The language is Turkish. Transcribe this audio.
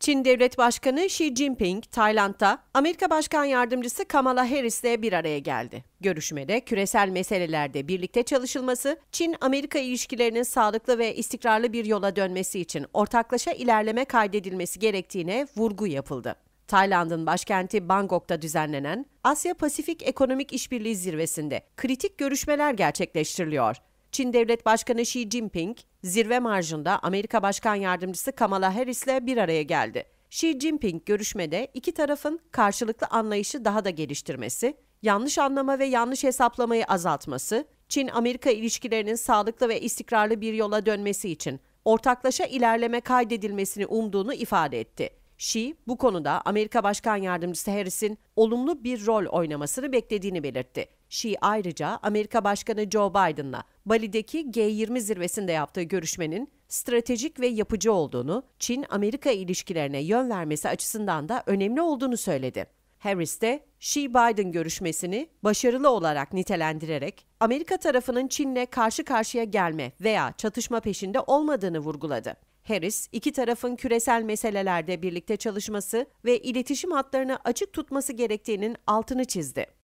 Çin Devlet Başkanı Xi Jinping, Tayland'da Amerika Başkan Yardımcısı Kamala Harris'le bir araya geldi. Görüşmede küresel meselelerde birlikte çalışılması, Çin-Amerika ilişkilerinin sağlıklı ve istikrarlı bir yola dönmesi için ortaklaşa ilerleme kaydedilmesi gerektiğine vurgu yapıldı. Tayland'ın başkenti Bangkok'ta düzenlenen Asya Pasifik Ekonomik İşbirliği Zirvesi'nde kritik görüşmeler gerçekleştiriliyor. Çin Devlet Başkanı Xi Jinping, zirve marjında Amerika Başkan Yardımcısı Kamala Harris'le bir araya geldi. Xi Jinping görüşmede iki tarafın karşılıklı anlayışı daha da geliştirmesi, yanlış anlama ve yanlış hesaplamayı azaltması, Çin-Amerika ilişkilerinin sağlıklı ve istikrarlı bir yola dönmesi için ortaklaşa ilerleme kaydedilmesini umduğunu ifade etti. Xi bu konuda Amerika Başkan Yardımcısı Harris'in olumlu bir rol oynamasını beklediğini belirtti. Xi ayrıca Amerika Başkanı Joe Biden'la Bali'deki G20 zirvesinde yaptığı görüşmenin stratejik ve yapıcı olduğunu, Çin-Amerika ilişkilerine yön vermesi açısından da önemli olduğunu söyledi. Harris de Xi-Biden görüşmesini başarılı olarak nitelendirerek Amerika tarafının Çin'le karşı karşıya gelme veya çatışma peşinde olmadığını vurguladı. Harris, iki tarafın küresel meselelerde birlikte çalışması ve iletişim hatlarını açık tutması gerektiğinin altını çizdi.